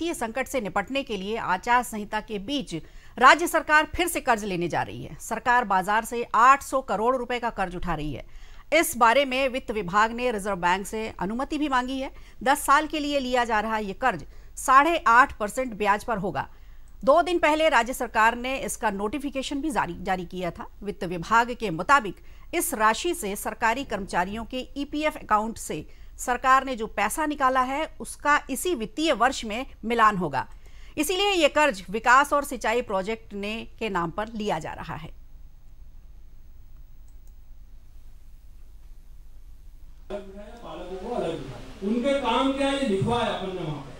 वित्तीय संकट से निपटने के लिए आचार संहिता के बीच राज्य सरकार फिर से कर्ज लेने जा रही है सरकार बाजार से 800 करोड़ रुपए का कर्ज उठा रही है इस बारे में वित्त विभाग ने रिजर्व बैंक से अनुमति भी मांगी है दस साल के लिए लिया जा रहा यह कर्ज साढ़े आठ परसेंट ब्याज पर होगा दो दिन पहले राज्य सरकार ने इसका नोटिफिकेशन भी जारी जारी किया था वित्त विभाग के मुताबिक इस राशि से सरकारी कर्मचारियों के ईपीएफ अकाउंट से सरकार ने जो पैसा निकाला है उसका इसी वित्तीय वर्ष में मिलान होगा इसीलिए यह कर्ज विकास और सिंचाई प्रोजेक्ट ने के नाम पर लिया जा रहा है उनके काम क्या है लिखवाया अपन ने वहां पर